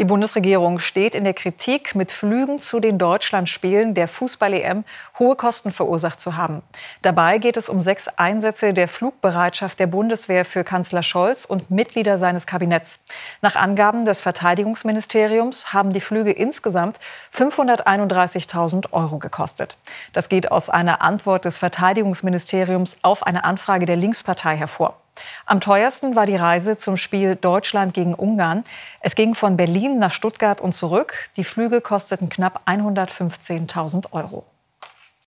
Die Bundesregierung steht in der Kritik, mit Flügen zu den Deutschlandspielen der Fußball-EM hohe Kosten verursacht zu haben. Dabei geht es um sechs Einsätze der Flugbereitschaft der Bundeswehr für Kanzler Scholz und Mitglieder seines Kabinetts. Nach Angaben des Verteidigungsministeriums haben die Flüge insgesamt 531.000 Euro gekostet. Das geht aus einer Antwort des Verteidigungsministeriums auf eine Anfrage der Linkspartei hervor. Am teuersten war die Reise zum Spiel Deutschland gegen Ungarn. Es ging von Berlin nach Stuttgart und zurück. Die Flüge kosteten knapp 115.000 Euro.